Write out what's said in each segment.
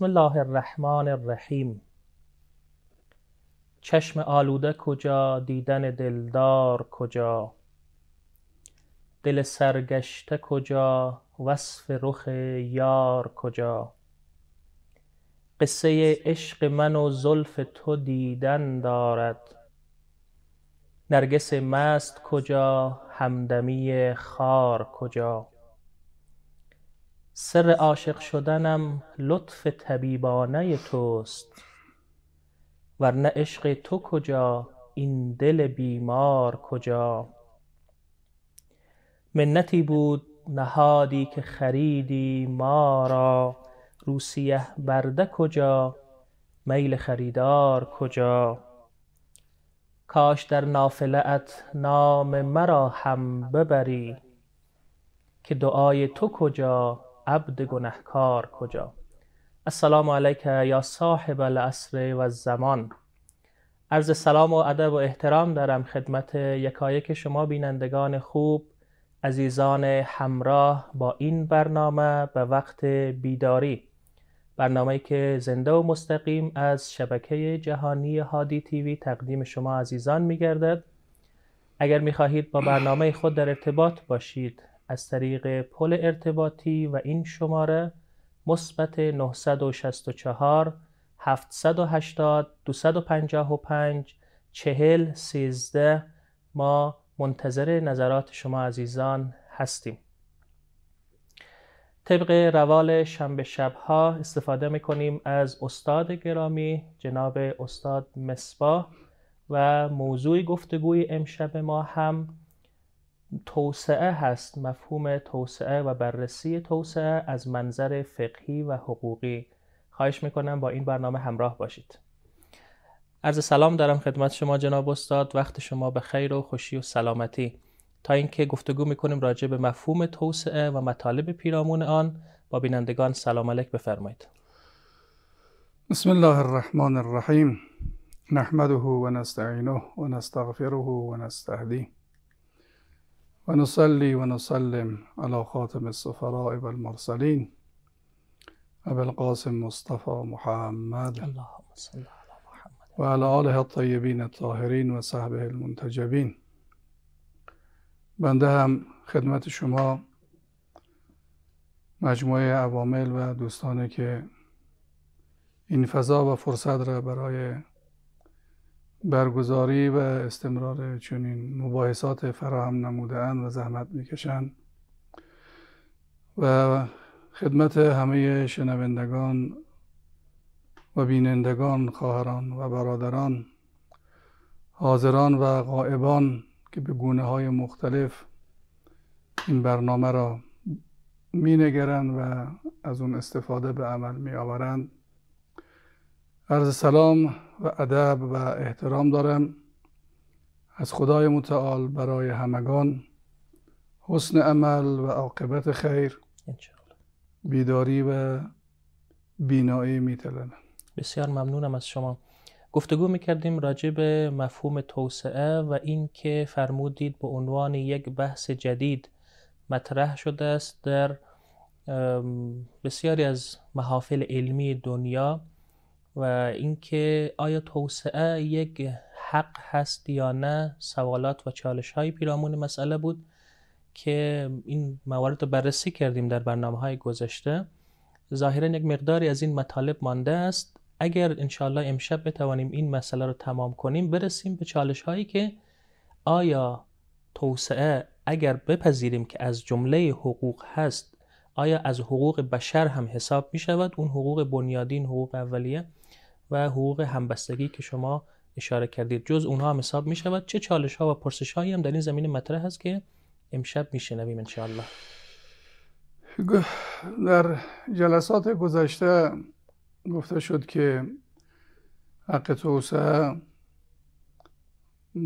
بسم الله الرحمن الرحیم چشم آلوده کجا دیدن دلدار کجا دل سرگشته کجا وصف رخ یار کجا قصه عشق من و زلف تو دیدن دارد نرگس مست کجا همدمی خار کجا سر عاشق شدنم لطف طبیبانه توست ورنه عشق تو کجا این دل بیمار کجا منتی بود نهادی که خریدی ما را روسیه برده کجا میل خریدار کجا کاش در نافله نام مرا هم ببری که دعای تو کجا عبد گنهکار کجا السلام علیک یا صاحب الاسر و زمان عرض سلام و ادب و احترام دارم خدمت یکایک شما بینندگان خوب عزیزان همراه با این برنامه به وقت بیداری برنامه که زنده و مستقیم از شبکه جهانی هادی تیوی تقدیم شما عزیزان میگردد اگر می با برنامه خود در ارتباط باشید از طریق پل ارتباطی و این شماره مثبت 964 780 255 40 13 ما منتظر نظرات شما عزیزان هستیم طبق روال شنبه ها استفاده میکنیم از استاد گرامی جناب استاد مصباح و موضوع گفتگوی امشب ما هم توسعه هست مفهوم توسعه و بررسی توسعه از منظر فقهی و حقوقی خواهش میکنم با این برنامه همراه باشید عرض سلام دارم خدمت شما جناب استاد وقت شما به خیر و خوشی و سلامتی تا اینکه گفتگو میکنیم راجع به مفهوم توسعه و مطالب پیرامون آن با بینندگان سلام علیک بفرمایید بسم الله الرحمن الرحیم نحمده و نستعینه و نستغفره و نستهدیه و نسلم على خاتم السفراء والمرسلين أبي القاسم مصطفى محمد اللهم صل على محمد وعلى آله الطيبين الطاهرین و صحبه المنتجبین بنده هم خدمت شما مجموعه عوامل و دوستانه که این فضا و فرصت را برای برگزاری و استمرار چنین مباحثات فراهم اند و زحمت میکشند و خدمت همه شنوندگان و بینندگان خواهران و برادران حاضران و غائبان که به گونه های مختلف این برنامه را مینگرند و از اون استفاده به عمل می آورند عرض سلام و ادب و احترام دارم از خدای متعال برای همگان حسن عمل و عاقبت خیر بیداری و بینایی میتلنم بسیار ممنونم از شما گفتگو میکردیم راجع به مفهوم توسعه و اینکه فرمودید به عنوان یک بحث جدید مطرح شده است در بسیاری از محافل علمی دنیا و اینکه آیا توسعه یک حق هست یا نه سوالات و چالش های پیرامون مسئله بود که این موارد رو بررسی کردیم در برنامه های گذشته ظاهرا یک مقداری از این مطالب مانده است اگر انشاءالله امشب بتوانیم این مسئله رو تمام کنیم برسیم به چالش هایی که آیا توسعه اگر بپذیریم که از جمله حقوق هست آیا از حقوق بشر هم حساب می شود اون حقوق بنیادین حقوق اولیه و حقوق همبستگی که شما اشاره کردید جز اونها هم حساب می شود چه چالش ها و پرسش هایی هم در این زمینه مطرح هست که امشب می شنویم انشاءالله در جلسات گذشته گفته شد که حق توسعه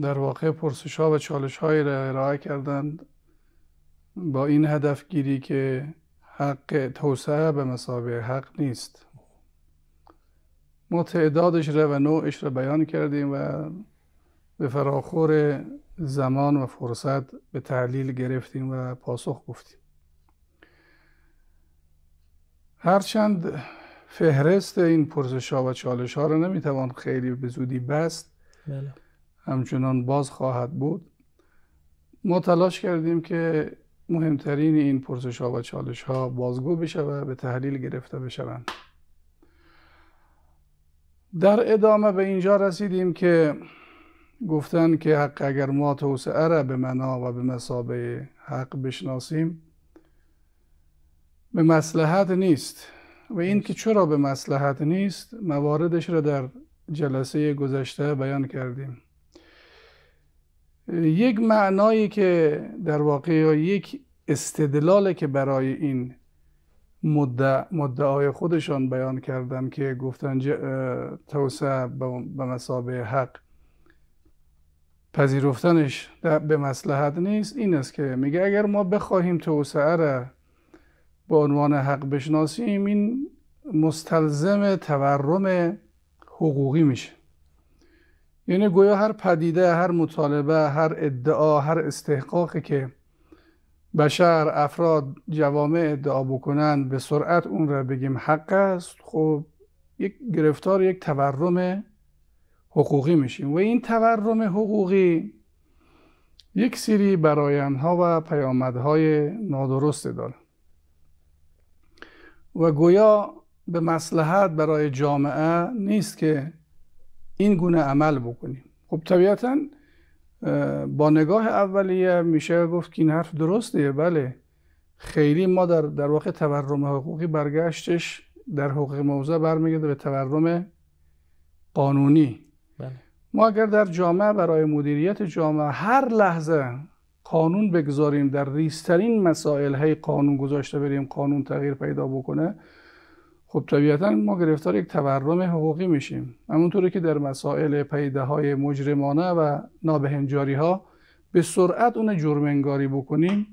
در واقع پرسش ها و چالش های را ارائه کردند با این هدف گیری که حق توسعه به مسابقه حق نیست ما تعدادش را و نوعش را بیان کردیم و به فراخور زمان و فرصت به تحلیل گرفتیم و پاسخ گفتیم هرچند فهرست این پرسش ها و چالش ها را نمیتوان خیلی به زودی بست بله. همچنان باز خواهد بود ما تلاش کردیم که مهمترین این پرسش ها و چالش ها بازگو بشه و به تحلیل گرفته بشوند در ادامه به اینجا رسیدیم که گفتن که حق اگر ما توسعه را به منا و به مسابه حق بشناسیم به مسلحت نیست و این که چرا به مسلحت نیست مواردش را در جلسه گذشته بیان کردیم یک معنایی که در واقع یک استدلال که برای این مدعای خودشان بیان کردن که گفتن توسعه به مسابه حق پذیرفتنش به مسلحت نیست این است که میگه اگر ما بخواهیم توسعه را به عنوان حق بشناسیم این مستلزم تورم حقوقی میشه یعنی گویا هر پدیده هر مطالبه هر ادعا هر استحقاقی که بشر افراد جوامع ادعا بکنن به سرعت اون را بگیم حق است خب یک گرفتار یک تورم حقوقی میشیم و این تورم حقوقی یک سری برایندها و پیامدهای نادرست داره و گویا به مسلحت برای جامعه نیست که این گونه عمل بکنیم خب طبیعتاً با نگاه اولیه میشه گفت که این حرف درسته بله خیلی ما در, در واقع تورم حقوقی برگشتش در حقوق موضع برمیگرده به تورم قانونی بله. ما اگر در جامعه برای مدیریت جامعه هر لحظه قانون بگذاریم در ریسترین مسائل هی قانون گذاشته بریم قانون تغییر پیدا بکنه خب طبیعتا ما گرفتار یک تورم حقوقی میشیم همونطوری که در مسائل پیده های مجرمانه و نابهنجاری ها به سرعت اون جرم انگاری بکنیم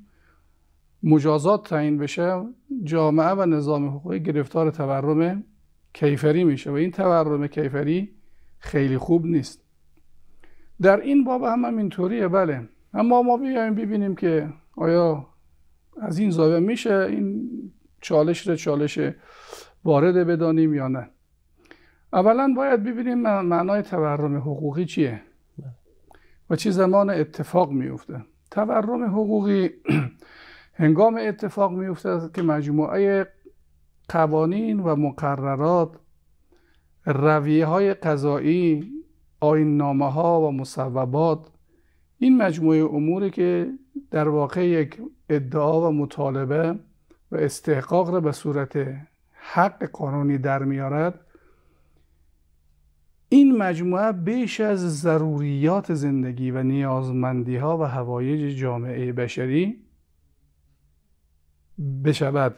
مجازات تعیین بشه جامعه و نظام حقوقی گرفتار تورم کیفری میشه و این تورم کیفری خیلی خوب نیست در این باب هم اینطوریه بله اما ما بیایم ببینیم که آیا از این زاویه میشه این چالش رو چالش وارد بدانیم یا نه اولا باید ببینیم معنای تورم حقوقی چیه و چه زمان اتفاق میفته تورم حقوقی هنگام اتفاق میفته که مجموعه قوانین و مقررات رویه های قضایی آین نامه ها و مصوبات این مجموعه اموری که در واقع یک ادعا و مطالبه و استحقاق را به صورت حق قانونی در میارد این مجموعه بیش از ضروریات زندگی و نیازمندی ها و هوایج جامعه بشری بشود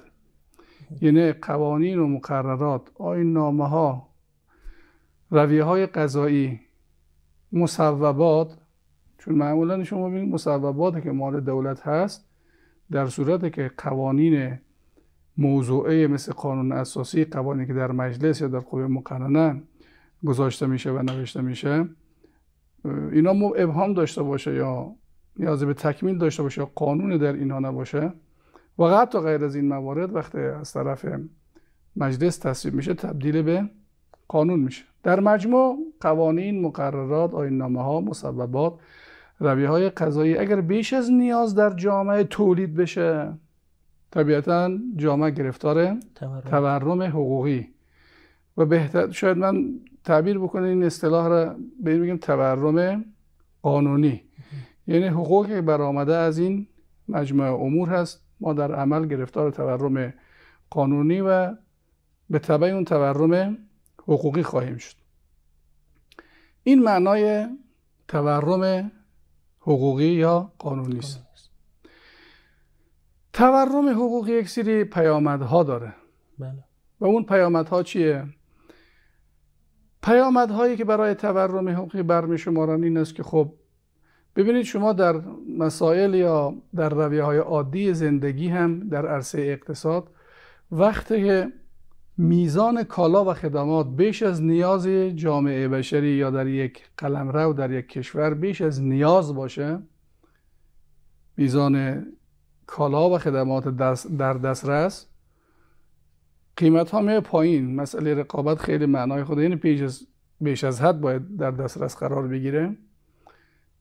یعنی قوانین و مقررات آین نامه ها رویه های قضایی مصوبات چون معمولا شما ببینید مصوبات که مال دولت هست در صورت که قوانین موضوعه مثل قانون اساسی قوانینی که در مجلس یا در قوه مقننه گذاشته میشه و نوشته میشه اینا ابهام داشته باشه یا نیاز به تکمیل داشته باشه یا قانون در اینها نباشه و حتی غیر از این موارد وقتی از طرف مجلس تصویب میشه تبدیل به قانون میشه در مجموع قوانین مقررات آیین ها مسببات رویه های قضایی اگر بیش از نیاز در جامعه تولید بشه طبیعتا جامعه گرفتار تورم حقوقی و بهتر شاید من تعبیر بکنم این اصطلاح را به بگیم تورم قانونی یعنی حقوقی برآمده از این مجموعه امور هست ما در عمل گرفتار تورم قانونی و به طبع اون تورم حقوقی خواهیم شد این معنای تورم حقوقی یا قانونی است تورم حقوقی یک سری پیامدها داره بله. و اون پیامدها چیه؟ پیامدهایی که برای تورم حقوقی برمی شمارن این است که خب ببینید شما در مسائل یا در رویه های عادی زندگی هم در عرصه اقتصاد وقتی که میزان کالا و خدمات بیش از نیاز جامعه بشری یا در یک قلمرو در یک کشور بیش از نیاز باشه میزان کالا و خدمات دست در دسترس قیمت ها پایین مسئله رقابت خیلی معنای خود یعنی پیش از بیش از حد باید در دسترس قرار بگیره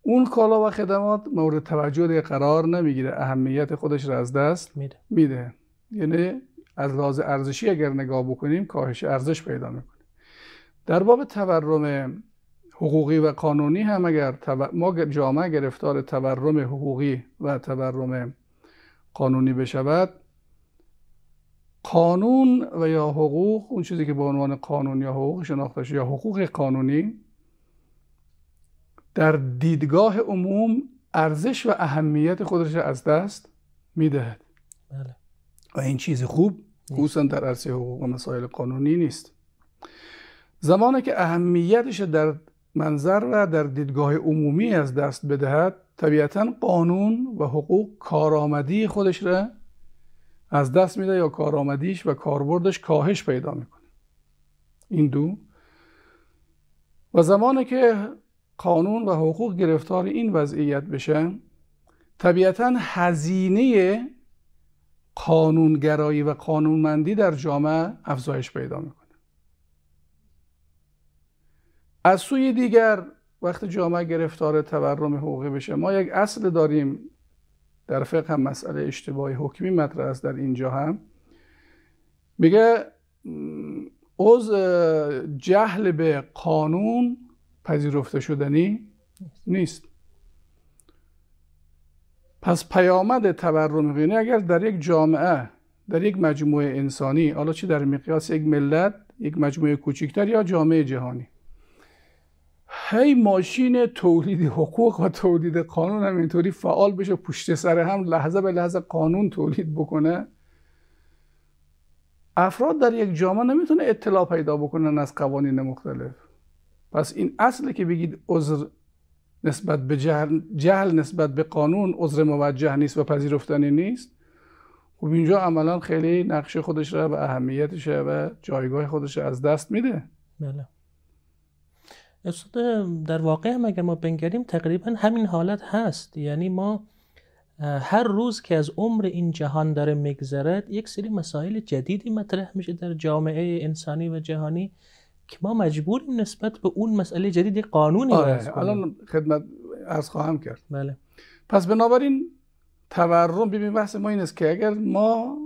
اون کالا و خدمات مورد توجه قرار نمیگیره اهمیت خودش را از دست میده میده یعنی از لحاظ ارزشی اگر نگاه بکنیم کاهش ارزش پیدا میکنه در باب تورم حقوقی و قانونی هم اگر ما جامعه گرفتار تورم حقوقی و تورم قانونی بشود قانون و یا حقوق اون چیزی که به عنوان قانون یا حقوق شناخته یا حقوق قانونی در دیدگاه عموم ارزش و اهمیت خودش از دست میدهد بله. و این چیز خوب خصوصا در عرصه حقوق و مسائل قانونی نیست زمانی که اهمیتش در منظر و در دیدگاه عمومی از دست بدهد طبیعتا قانون و حقوق کارآمدی خودش را از دست میده یا کارآمدیش و کاربردش کاهش پیدا میکنه این دو و زمانی که قانون و حقوق گرفتار این وضعیت بشه طبیعتا هزینه قانونگرایی و قانونمندی در جامعه افزایش پیدا میکنه از سوی دیگر وقتی جامعه گرفتار تورم حقوقی بشه ما یک اصل داریم در فقه هم مسئله اشتباهی حکمی مطرح است در اینجا هم میگه از جهل به قانون پذیرفته شدنی نیست پس پیامد تورم یعنی اگر در یک جامعه در یک مجموعه انسانی حالا چی در مقیاس یک ملت یک مجموعه کوچکتر یا جامعه جهانی هی ماشین تولید حقوق و تولید قانون هم اینطوری فعال بشه پشت سر هم لحظه به لحظه قانون تولید بکنه افراد در یک جامعه نمیتونه اطلاع پیدا بکنن از قوانین مختلف پس این اصلی که بگید عذر نسبت به جهل, نسبت به قانون عذر موجه نیست و پذیرفتنی نیست خب اینجا عملا خیلی نقش خودش را به اهمیتش و جایگاه خودش از دست میده بله استاد در واقع هم اگر ما بنگریم تقریبا همین حالت هست یعنی ما هر روز که از عمر این جهان داره میگذرد یک سری مسائل جدیدی مطرح میشه در جامعه انسانی و جهانی که ما مجبوریم نسبت به اون مسئله جدید قانونی آره، الان خدمت از خواهم کرد بله پس بنابراین تورم ببین بحث ما این است که اگر ما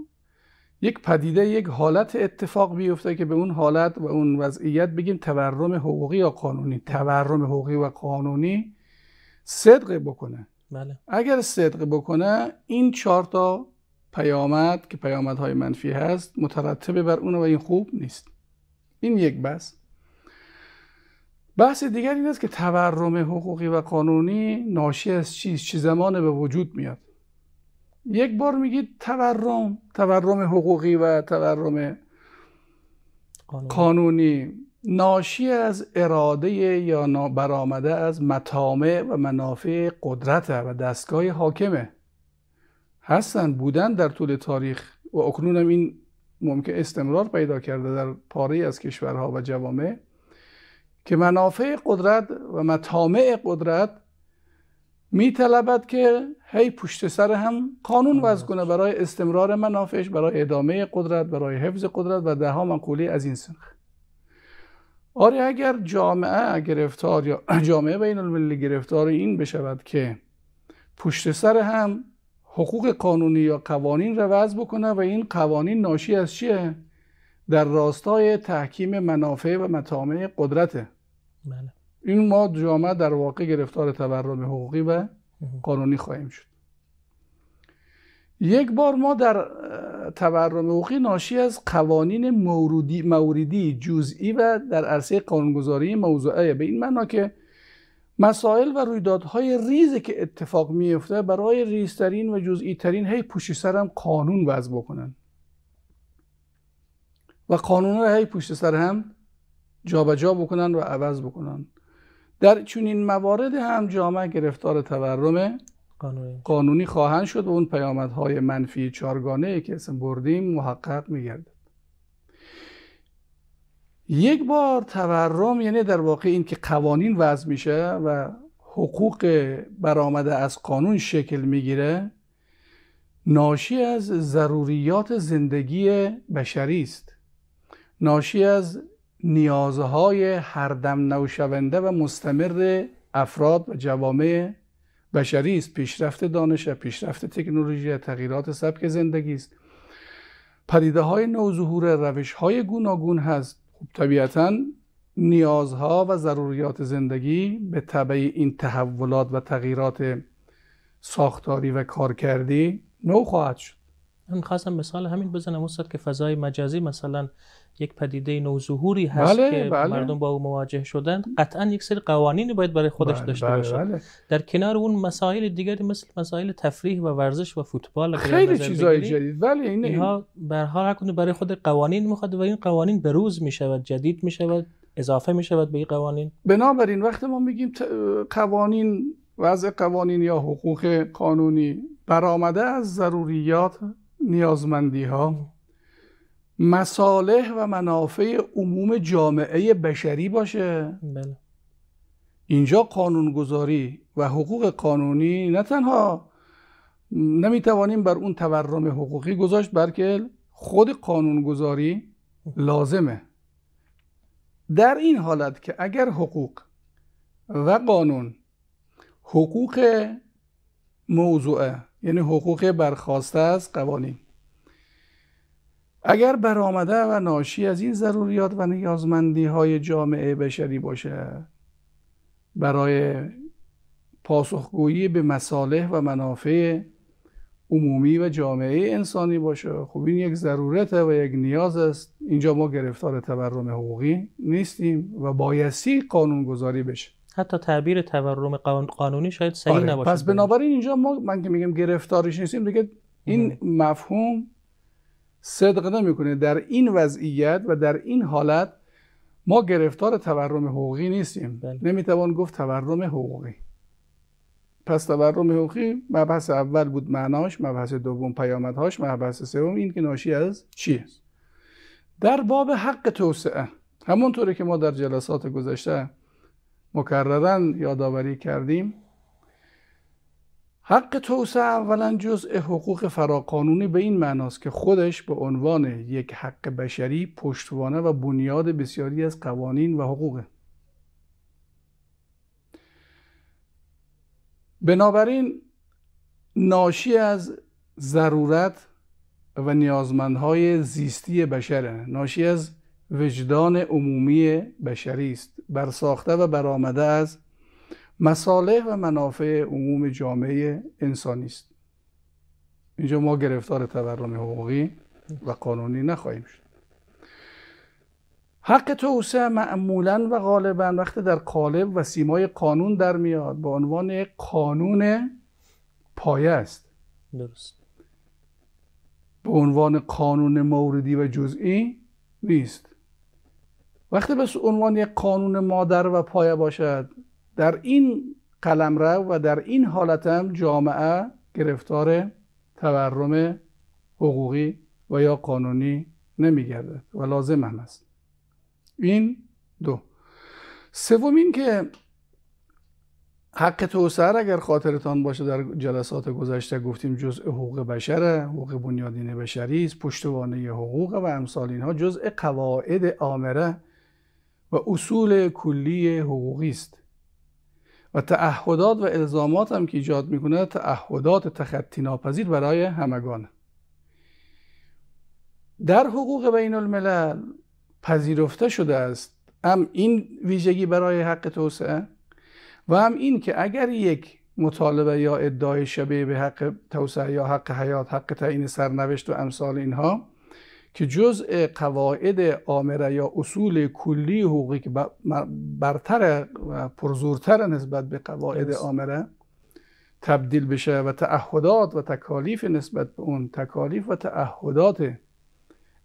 یک پدیده یک حالت اتفاق بیفته که به اون حالت و اون وضعیت بگیم تورم حقوقی یا قانونی تورم حقوقی و قانونی صدق بکنه بله. اگر صدق بکنه این چهار تا پیامد که پیامدهای منفی هست مترتبه بر اون و این خوب نیست این یک بحث بحث دیگر این است که تورم حقوقی و قانونی ناشی از چیز چه زمان به وجود میاد یک بار میگید تورم تورم حقوقی و تورم قانونی ناشی از اراده یا برآمده از مطامع و منافع قدرت و دستگاه حاکمه هستن بودن در طول تاریخ و اکنون این ممکن استمرار پیدا کرده در پاره از کشورها و جوامع که منافع قدرت و مطامع قدرت می که هی پشت سر هم قانون وضع کنه برای استمرار منافعش برای ادامه قدرت برای حفظ قدرت و دهها مقوله از این سنخ آره اگر جامعه گرفتار یا جامعه بین المللی گرفتار این بشود که پشت سر هم حقوق قانونی یا قوانین رو وضع بکنه و این قوانین ناشی از چیه در راستای تحکیم منافع و مطامع قدرته بله. این ما جامعه در واقع گرفتار تورم حقوقی و قانونی خواهیم شد یک بار ما در تورم حقوقی ناشی از قوانین موردی, موردی جزئی و در عرصه قانونگذاری موضوعه به این معنا که مسائل و رویدادهای ریزی که اتفاق میفته برای ریزترین و جزئی ترین هی سر هم قانون وضع بکنن و قانون رو هی پشت سر هم جابجا بکنن و عوض بکنن در چون این موارد هم جامعه گرفتار تورم قانونی, قانونی خواهند شد و اون پیامدهای منفی چارگانه که اسم بردیم محقق میگردد یک بار تورم یعنی در واقع این که قوانین وضع میشه و حقوق برآمده از قانون شکل میگیره ناشی از ضروریات زندگی بشری است ناشی از نیازهای هر دم نوشونده و مستمر افراد و جوامع بشری است پیشرفت دانش و پیشرفت تکنولوژی تغییرات سبک زندگی است پدیده های نوظهور روش های گوناگون هست خب طبیعتا نیازها و ضروریات زندگی به طبع این تحولات و تغییرات ساختاری و کارکردی نو خواهد شد من خواستم مثال همین بزنم استاد که فضای مجازی مثلا یک پدیده نوظهوری هست بله، که بله. مردم با او مواجه شدند قطعا یک سری قوانینی باید برای خودش بله، داشته باشه در کنار اون مسائل دیگری مثل مسائل تفریح و ورزش و فوتبال خیلی چیزای جدید ولی این اینها به هر برای خود قوانین میخواد و این قوانین به روز میشود جدید میشود اضافه میشود به این قوانین بنابراین وقتی ما میگیم قوانین وضع قوانین یا حقوق قانونی برآمده از ضروریات نیازمندی ها مصالح و منافع عموم جامعه بشری باشه بله. اینجا قانونگذاری و حقوق قانونی نه تنها نمیتوانیم بر اون تورم حقوقی گذاشت بلکه خود قانونگذاری لازمه در این حالت که اگر حقوق و قانون حقوق موضوعه یعنی حقوق برخواسته از قوانین اگر برآمده و ناشی از این ضروریات و نیازمندی های جامعه بشری باشه برای پاسخگویی به مصالح و منافع عمومی و جامعه انسانی باشه خب این یک ضرورت و یک نیاز است اینجا ما گرفتار تورم حقوقی نیستیم و بایستی قانون گذاری بشه حتی تعبیر تورم قانونی شاید صحیح آره. نباشه پس بنابراین اینجا ما من که میگم گرفتارش نیستیم دیگه این مفهوم صدق نمیکنه در این وضعیت و در این حالت ما گرفتار تورم حقوقی نیستیم بله. نمیتوان گفت تورم حقوقی پس تورم حقوقی مبحث اول بود معناش مبحث دوم پیامدهاش مبحث سوم این که ناشی از چیه در باب حق توسعه همونطوری که ما در جلسات گذشته مکررن یادآوری کردیم حق توسعه اولا جزء حقوق فراقانونی به این معناست که خودش به عنوان یک حق بشری پشتوانه و بنیاد بسیاری از قوانین و حقوقه بنابراین ناشی از ضرورت و نیازمندهای زیستی بشره ناشی از وجدان عمومی بشری است برساخته و برآمده از مصالح و منافع عموم جامعه انسانی است اینجا ما گرفتار تورم حقوقی و قانونی نخواهیم شد حق توسعه معمولا و غالبا وقتی در قالب و سیمای قانون در میاد به عنوان قانون پایه است درست به عنوان قانون موردی و جزئی نیست وقتی به عنوان یک قانون مادر و پایه باشد در این قلمرو و در این حالت هم جامعه گرفتار تورم حقوقی و یا قانونی نمیگردد و لازم هم است این دو سوم این که حق توسعه اگر خاطرتان باشه در جلسات گذشته گفتیم جزء حقوق بشره حقوق بنیادین بشری است پشتوانه حقوق و امثال اینها جزء قواعد آمره و اصول کلی حقوقی است و تعهدات و الزامات هم که ایجاد میکنه تعهدات تخطی ناپذیر برای همگان در حقوق بین الملل پذیرفته شده است هم این ویژگی برای حق توسعه و هم این که اگر یک مطالبه یا ادعای شبیه به حق توسعه یا حق حیات حق تعیین سرنوشت و امثال اینها که جزء قواعد آمره یا اصول کلی حقوقی که برتر و پرزورتر نسبت به قواعد آمره تبدیل بشه و تعهدات و تکالیف نسبت به اون تکالیف و تعهدات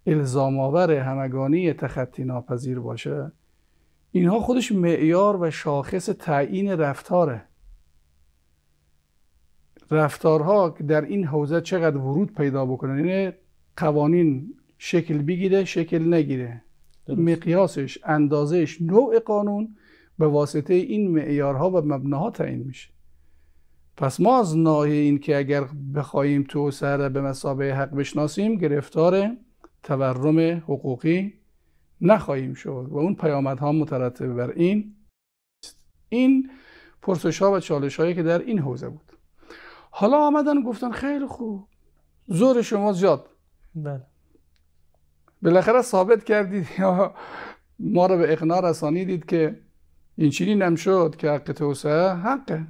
الزامآور همگانی تخطی ناپذیر باشه اینها خودش معیار و شاخص تعیین رفتاره رفتارها که در این حوزه چقدر ورود پیدا بکنن یعنی قوانین شکل بگیره شکل نگیره مقیاسش اندازهش نوع قانون به واسطه این معیارها و مبناها تعیین میشه پس ما از ناحیه این که اگر بخوایم تو سر به مسابه حق بشناسیم گرفتار تورم حقوقی نخواهیم شد و اون پیامدها مترتب بر این این پرسش ها و چالش هایی که در این حوزه بود حالا آمدن گفتن خیلی خوب زور شما زیاد بله بالاخره ثابت کردید یا ما رو به اقناع رسانیدید که این چینی هم شد که حق توسعه حقه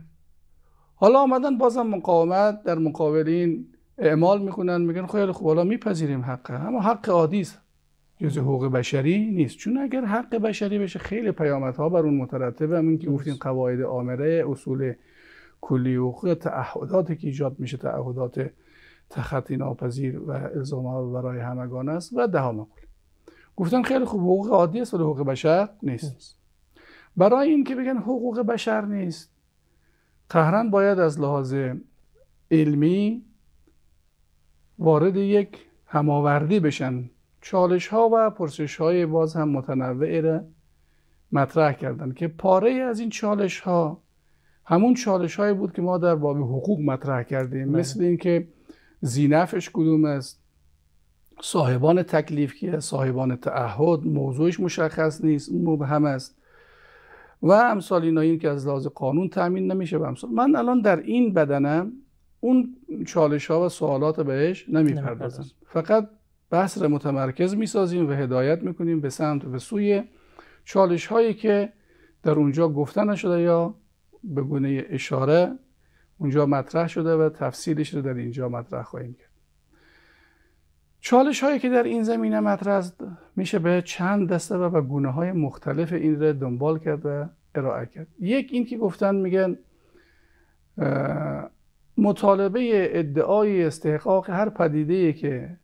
حالا آمدن بازم مقاومت در مقابل این اعمال میکنن میگن خیلی خوب حالا میپذیریم حقه اما حق عادی است جز حقوق بشری نیست چون اگر حق بشری بشه خیلی پیامدها بر اون مترتبه همین که گفتیم قواعد آمره اصول کلی حقوق تعهداتی که ایجاد میشه تعهدات تخطی ناپذیر و الزام برای همگان است و دهم مقوله گفتن خیلی خوب حقوق عادی است ولی حقوق بشر نیست برای این که بگن حقوق بشر نیست قهرن باید از لحاظ علمی وارد یک هماوردی بشن چالش ها و پرسش های باز هم متنوع را مطرح کردن که پاره از این چالش ها همون چالش هایی بود که ما در باب حقوق مطرح کردیم بله. مثل اینکه زینفش کدوم است صاحبان تکلیف کیه صاحبان تعهد موضوعش مشخص نیست مبهم است و امثال اینا این که از لحاظ قانون تامین نمیشه و امثال من الان در این بدنم اون چالش ها و سوالات بهش نمیپردازم فقط بحث را متمرکز میسازیم و هدایت میکنیم به سمت و به سوی چالش هایی که در اونجا گفته نشده یا به گونه اشاره اونجا مطرح شده و تفصیلش رو در اینجا مطرح خواهیم کرد چالش هایی که در این زمینه مطرح میشه به چند دسته و به گونه های مختلف این رو دنبال کرد و ارائه کرد یک این که گفتن میگن مطالبه ادعای استحقاق هر پدیده که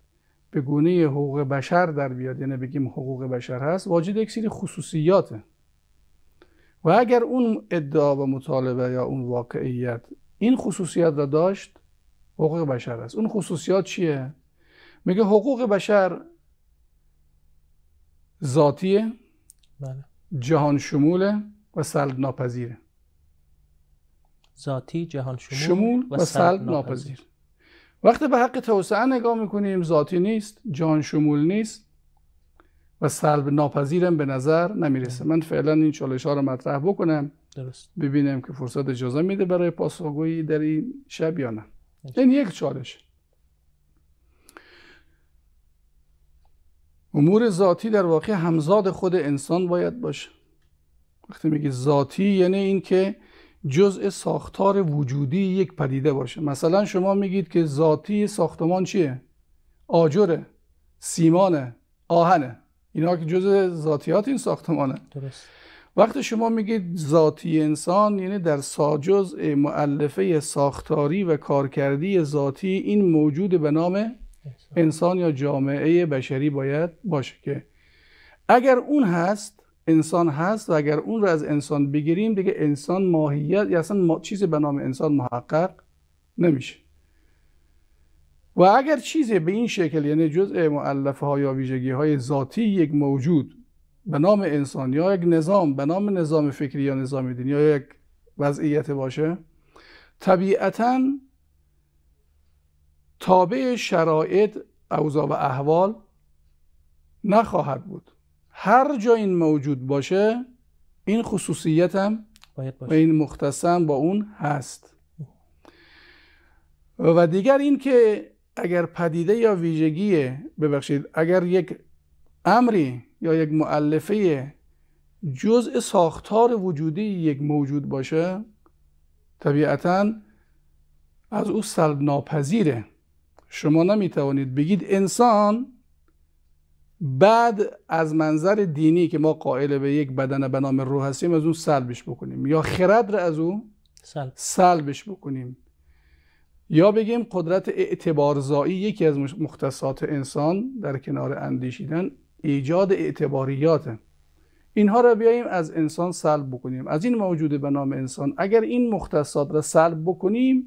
به گونه حقوق بشر در بیاد یعنی بگیم حقوق بشر هست واجد یک سری خصوصیاته و اگر اون ادعا و مطالبه یا اون واقعیت این خصوصیت را داشت حقوق بشر است اون خصوصیات چیه میگه حقوق بشر ذاتیه بله. جهان شموله و سلب ناپذیره ذاتی جهان شمول, شمول و, سلب ناپذیر. وقتی به حق توسعه نگاه میکنیم ذاتی نیست جهان شمول نیست و سلب ناپذیرم به نظر نمیرسه بله. من فعلا این چالش ها رو مطرح بکنم درست ببینیم که فرصت اجازه میده برای پاسخگویی در این شب یا نه این یعنی یک چالش امور ذاتی در واقع همزاد خود انسان باید باشه وقتی میگی ذاتی یعنی اینکه جزء ساختار وجودی یک پدیده باشه مثلا شما میگید که ذاتی ساختمان چیه آجره سیمانه آهنه اینا که جزء ذاتیات این ساختمانه درست وقتی شما میگید ذاتی انسان یعنی در ساجز معلفه ساختاری و کارکردی ذاتی این موجود به نام انسان یا جامعه بشری باید باشه که اگر اون هست انسان هست و اگر اون رو از انسان بگیریم دیگه انسان ماهیت یا اصلا چیزی به نام انسان محقق نمیشه و اگر چیزی به این شکل یعنی جزء معلفه ها یا ویژگی های ذاتی یک موجود به نام انسان یا یک نظام به نام نظام فکری یا نظام دینی یا یک وضعیت باشه طبیعتا تابع شرایط اوضاع و احوال نخواهد بود هر جا این موجود باشه این خصوصیت هم باید باشه. و این مختصم با اون هست و دیگر این که اگر پدیده یا ویژگی ببخشید اگر یک امری یا یک معلفه جزء ساختار وجودی یک موجود باشه طبیعتا از او سلب ناپذیره شما نمیتوانید بگید انسان بعد از منظر دینی که ما قائل به یک بدن به نام روح هستیم از اون سلبش بکنیم یا خرد را از اون سلبش بکنیم یا بگیم قدرت اعتبارزایی یکی از مختصات انسان در کنار اندیشیدن ایجاد اعتباریات اینها را بیاییم از انسان سلب بکنیم از این موجود به نام انسان اگر این مختصات را سلب بکنیم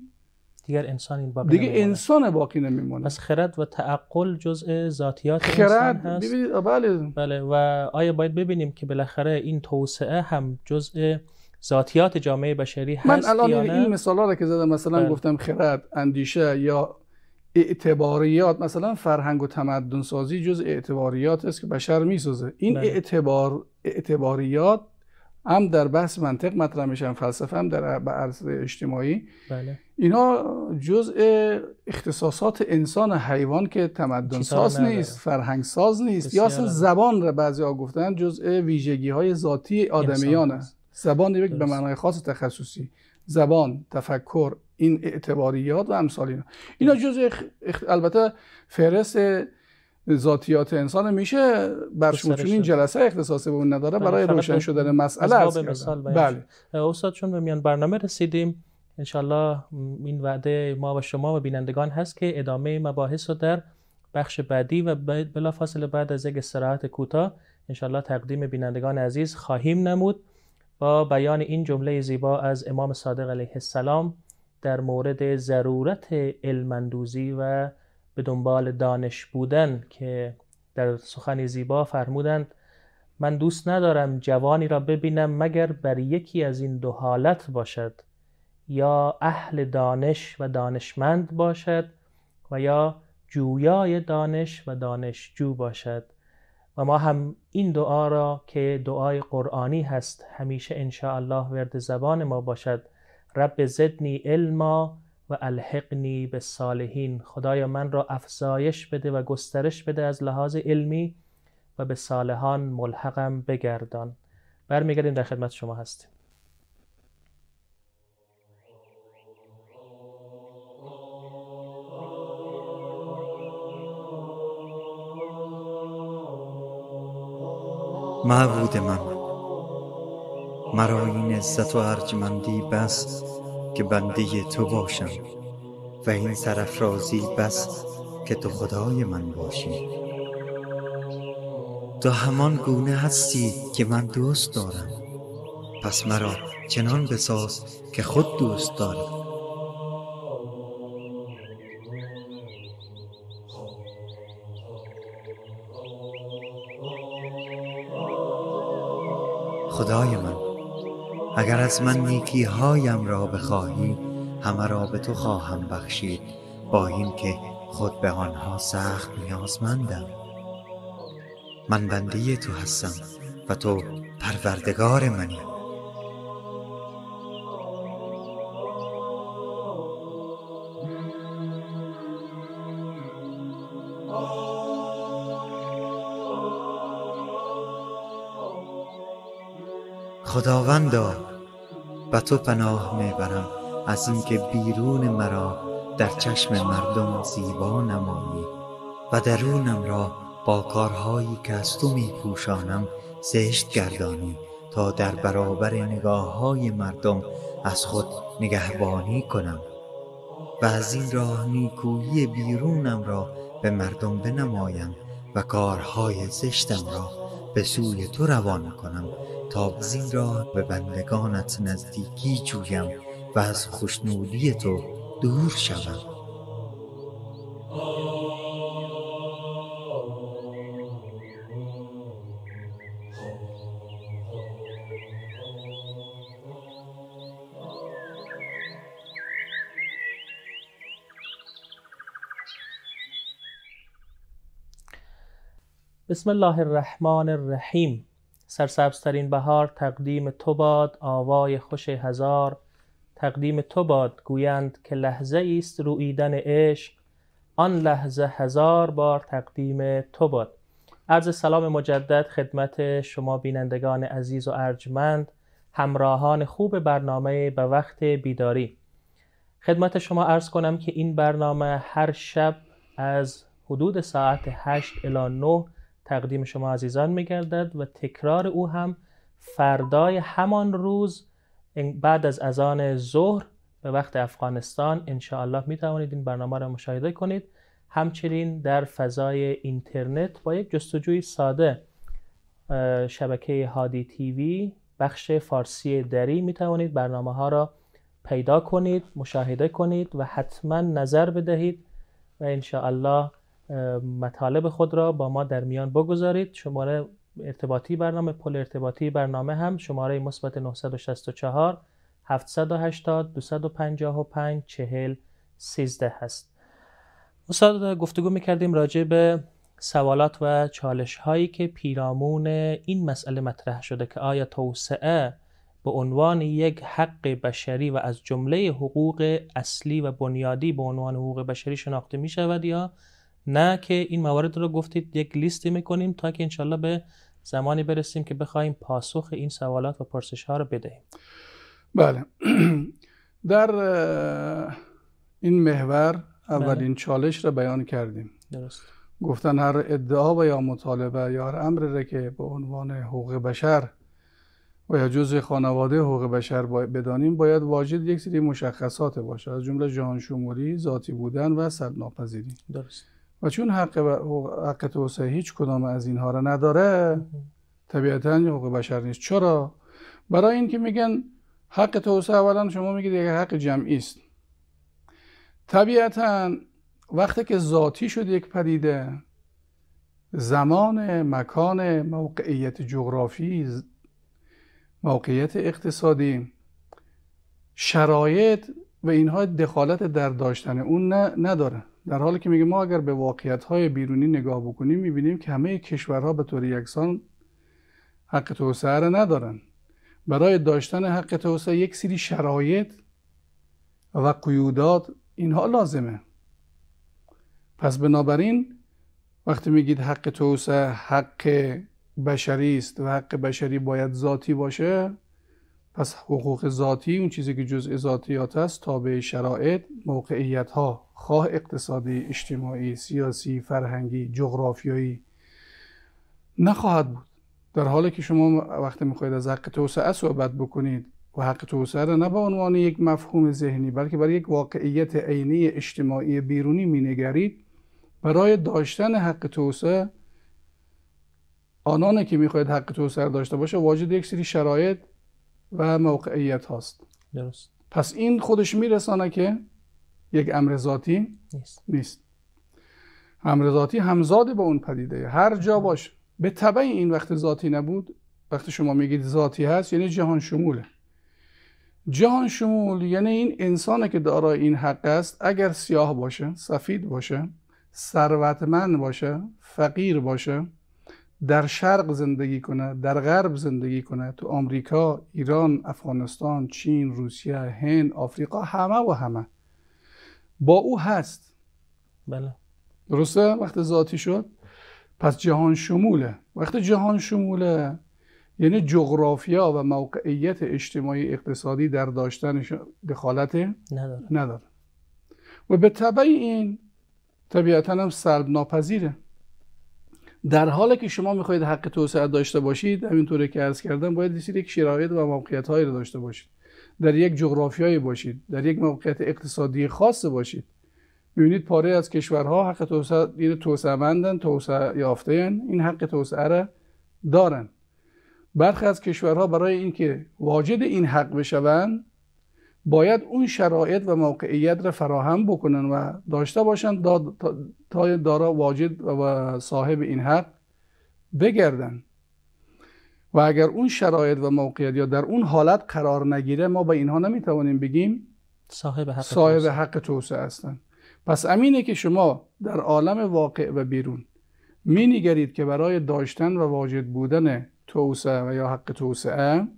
دیگر انسان این باقی دیگه نمیمونه. انسان باقی نمیمونه پس خرد و تعقل جزء ذاتیات خرد انسان هست ببینید بله بله و آیا باید ببینیم که بالاخره این توسعه هم جزء ذاتیات جامعه بشری هست من الان این مثالا را که زدم مثلا بله. گفتم خرد اندیشه یا اعتباریات مثلا فرهنگ و تمدن سازی جز اعتباریات است که بشر میسازه این بله. اعتبار اعتباریات هم در بحث منطق مطرح میشن فلسفه هم در عرصه اجتماعی بله. اینا جزء اختصاصات انسان حیوان که تمدن ساز نیست فرهنگ ساز نیست یا اصلا زبان را بعضی ها گفتن جزء ویژگی های ذاتی آدمیان است زبان یک به معنای خاص تخصصی زبان تفکر این اعتباریات و امثال اینا اینا جز اخ... البته فهرست ذاتیات انسان میشه برشون چون این جلسه اختصاصی به اون نداره بله، برای روشن شدن مسئله است مثال بله استاد چون به میان برنامه رسیدیم انشالله این وعده ما و شما و بینندگان هست که ادامه مباحث رو در بخش بعدی و بلا فاصله بعد از یک استراحت کوتاه انشالله تقدیم بینندگان عزیز خواهیم نمود با بیان این جمله زیبا از امام صادق علیه السلام در مورد ضرورت علمندوزی و به دنبال دانش بودن که در سخن زیبا فرمودند من دوست ندارم جوانی را ببینم مگر بر یکی از این دو حالت باشد یا اهل دانش و دانشمند باشد و یا جویای دانش و دانشجو باشد و ما هم این دعا را که دعای قرآنی هست همیشه انشاءالله الله ورد زبان ما باشد رب زدنی علما و الحقنی به صالحین خدایا من را افزایش بده و گسترش بده از لحاظ علمی و به صالحان ملحقم بگردان برمیگردیم در خدمت شما هستیم معبود من مرا این عزت و ارجمندی بس که بنده تو باشم و این رازی بس که تو خدای من باشی تو همان گونه هستی که من دوست دارم پس مرا چنان بساز که خود دوست دارم خدای من اگر از من نیکی هایم را بخواهی همه را به تو خواهم بخشید با این که خود به آنها سخت نیازمندم من بنده تو هستم و تو پروردگار منی خداوندا و تو پناه میبرم از اینکه بیرون مرا در چشم مردم زیبا نمایی و درونم را با کارهایی که از تو میپوشانم زشت گردانی تا در برابر نگاه های مردم از خود نگهبانی کنم و از این راه نیکویی بیرونم را به مردم بنمایم و کارهای زشتم را به سوی تو روان کنم زین را به بندگانت نزدیکی جویم و از خوشنودی تو دور شوم بسم الله الرحمن الرحیم سرسبزترین بهار تقدیم تو باد آوای خوش هزار تقدیم تو باد گویند که لحظه است رویدن عشق آن لحظه هزار بار تقدیم تو باد عرض سلام مجدد خدمت شما بینندگان عزیز و ارجمند همراهان خوب برنامه به وقت بیداری خدمت شما عرض کنم که این برنامه هر شب از حدود ساعت 8 الی 9 تقدیم شما عزیزان میگردد و تکرار او هم فردای همان روز بعد از اذان ظهر به وقت افغانستان انشاءالله می توانید این برنامه را مشاهده کنید همچنین در فضای اینترنت با یک جستجوی ساده شبکه هادی تیوی بخش فارسی دری می توانید برنامه ها را پیدا کنید مشاهده کنید و حتما نظر بدهید و انشاءالله مطالب خود را با ما در میان بگذارید شماره ارتباطی برنامه پل ارتباطی برنامه هم شماره مثبت 964 780 255 40 13 هست استاد گفتگو میکردیم راجع به سوالات و چالش هایی که پیرامون این مسئله مطرح شده که آیا توسعه به عنوان یک حق بشری و از جمله حقوق اصلی و بنیادی به عنوان حقوق بشری شناخته می شود یا نه که این موارد رو گفتید یک لیستی میکنیم تا که انشالله به زمانی برسیم که بخوایم پاسخ این سوالات و پرسش ها رو بدهیم بله در این محور اولین بله. چالش رو بیان کردیم درست گفتن هر ادعا و یا مطالبه یا هر امری که به عنوان حقوق بشر و یا جزء خانواده حقوق بشر بدانیم باید واجد یک سری مشخصات باشه از جمله جهان ذاتی بودن و سرناپذیری درست و چون حق, و حق توسعه هیچ کدام از اینها را نداره طبیعتا حقوق بشر نیست چرا برای اینکه میگن حق توسعه اولا شما میگید یک حق جمعی است طبیعتا وقتی که ذاتی شد یک پدیده زمان مکان موقعیت جغرافی موقعیت اقتصادی شرایط و اینها دخالت در داشتن اون نداره در حالی که میگه ما اگر به واقعیت های بیرونی نگاه بکنیم میبینیم که همه کشورها به طور یکسان حق توسعه را ندارن برای داشتن حق توسعه یک سری شرایط و قیودات اینها لازمه پس بنابراین وقتی میگید حق توسعه حق بشری است و حق بشری باید ذاتی باشه پس حقوق ذاتی اون چیزی که جزء ذاتیات است تابع شرایط موقعیت ها خواه اقتصادی اجتماعی سیاسی فرهنگی جغرافیایی نخواهد بود در حالی که شما وقتی میخواید از حق توسعه صحبت بکنید و حق توسعه را نه به عنوان یک مفهوم ذهنی بلکه برای یک واقعیت عینی اجتماعی بیرونی مینگرید برای داشتن حق توسعه آنانی که میخواید حق توسعه داشته باشه واجد یک سری شرایط و موقعیت هاست درست پس این خودش میرسانه که یک امر ذاتی نیست, نیست. امر ذاتی همزاد با اون پدیده هر جا باش به طبع این وقت ذاتی نبود وقتی شما میگید ذاتی هست یعنی جهان شموله جهان شمول یعنی این انسانه که دارای این حق است اگر سیاه باشه سفید باشه ثروتمند باشه فقیر باشه در شرق زندگی کنه در غرب زندگی کنه تو آمریکا ایران افغانستان چین روسیه هند آفریقا همه و همه با او هست بله درسته وقت ذاتی شد پس جهان شموله وقتی جهان شموله یعنی جغرافیا و موقعیت اجتماعی اقتصادی در داشتن دخالت نداره نداره و به طبع این طبیعتاً هم سلب ناپذیره در حالی که شما میخواید حق توسعه داشته باشید همینطوری که عرض کردم باید یک شرایط و موقعیت هایی رو داشته باشید در یک جغرافیایی باشید در یک موقعیت اقتصادی خاص باشید ببینید، پاره از کشورها حق توسعه این یعنی توسعه مندن توسعه این حق توسعه را دارن برخی از کشورها برای اینکه واجد این حق بشوند باید اون شرایط و موقعیت را فراهم بکنن و داشته باشند تا دارا واجد و صاحب این حق بگردن و اگر اون شرایط و موقعیت یا در اون حالت قرار نگیره ما به اینها نمیتوانیم بگیم صاحب حق, صاحب حق توسعه هستند پس امینه که شما در عالم واقع و بیرون نگرید که برای داشتن و واجد بودن توسعه و یا حق توسعه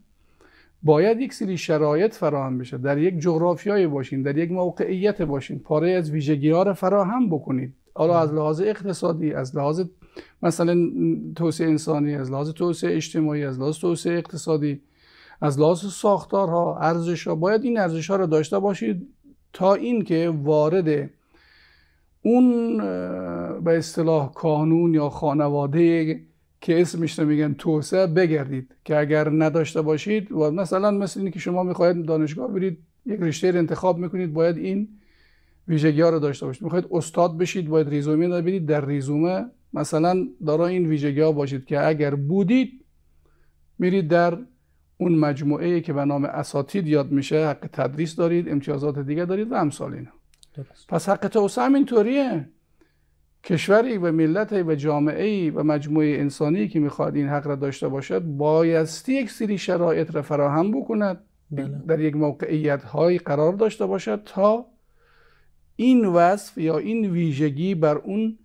باید یک سری شرایط فراهم بشه در یک جغرافیایی باشین در یک موقعیت باشین پاره از ویژگی ها رو فراهم بکنید حالا از لحاظ اقتصادی از لحاظ مثلا توسعه انسانی از لحاظ توسعه اجتماعی از لحاظ توسعه اقتصادی از لحاظ ساختارها ارزش ها باید این ارزش ها رو داشته باشید تا اینکه وارد اون به اصطلاح کانون یا خانواده که اسمش رو میگن توسعه بگردید که اگر نداشته باشید و مثلا مثل اینکه شما میخواید دانشگاه برید یک رشته رو انتخاب میکنید باید این ویژگی ها رو داشته باشید میخواید استاد بشید باید ریزومه رو در ریزومه مثلا دارا این ویژگی ها باشید که اگر بودید میرید در اون مجموعه ای که به نام اساتید یاد میشه حق تدریس دارید امتیازات دیگه دارید و امثال اینا پس حق توسعه همینطوریه کشوری و ملتی و جامعه و مجموعه انسانی که میخواد این حق را داشته باشد بایستی یک سری شرایط را فراهم بکند بله. در یک موقعیت های قرار داشته باشد تا این وصف یا این ویژگی بر اون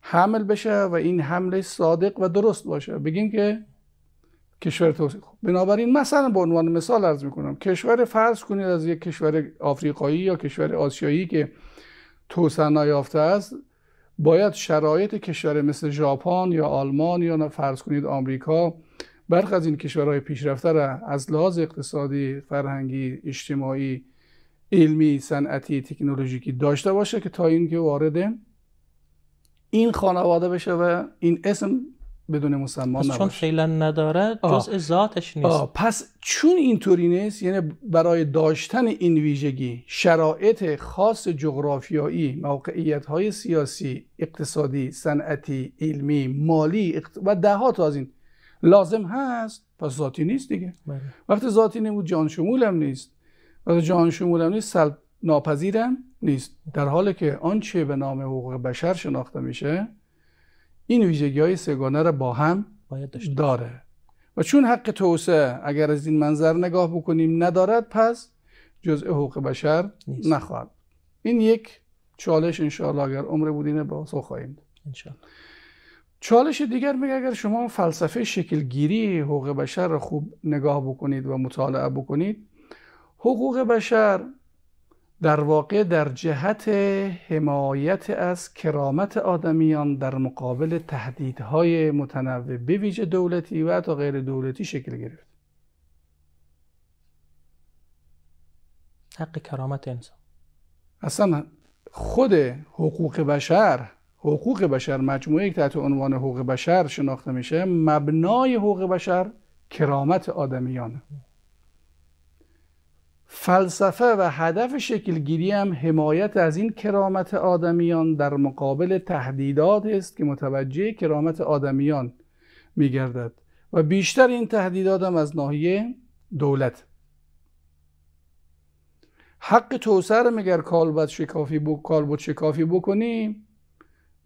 حمل بشه و این حمل صادق و درست باشه بگیم که کشور خوب بنابراین مثلا به عنوان مثال ارز میکنم کشور فرض کنید از یک کشور آفریقایی یا کشور آسیایی که توسعه نیافته است باید شرایط کشور مثل ژاپن یا آلمان یا فرض کنید آمریکا برخ از این کشورهای پیشرفته را از لحاظ اقتصادی، فرهنگی، اجتماعی، علمی، صنعتی، تکنولوژیکی داشته باشه که تا اینکه وارد این خانواده بشه و این اسم بدون مسلمان پس چون فعلا نداره جزء ذاتش نیست آه. پس چون اینطوری نیست یعنی برای داشتن این ویژگی شرایط خاص جغرافیایی موقعیت های سیاسی اقتصادی صنعتی علمی مالی و دهات از این لازم هست پس ذاتی نیست دیگه بله. وقتی ذاتی نبود جان شمول هم نیست وقتی جان نیست سلب ناپذیرم نیست در حالی که آنچه به نام حقوق بشر شناخته میشه این ویژگی های سگانه را با هم باید داشته داره و چون حق توسعه اگر از این منظر نگاه بکنیم ندارد پس جزء حقوق بشر نیست. نخواهد این یک چالش انشاءالله اگر عمر بودینه با سو خواهیم چالش دیگر میگه اگر شما فلسفه شکلگیری حقوق بشر را خوب نگاه بکنید و مطالعه بکنید حقوق بشر در واقع در جهت حمایت از کرامت آدمیان در مقابل تهدیدهای متنوع به ویژه دولتی و حتی غیر دولتی شکل گرفت حق کرامت انسان اصلا خود حقوق بشر حقوق بشر مجموعه که تحت عنوان حقوق بشر شناخته میشه مبنای حقوق بشر کرامت آدمیانه فلسفه و هدف شکلگیری هم حمایت از این کرامت آدمیان در مقابل تهدیدات است که متوجه کرامت آدمیان میگردد و بیشتر این تهدیدات هم از ناحیه دولت حق توسعه مگر کالبد شکافی بو کالبد شکافی بکنیم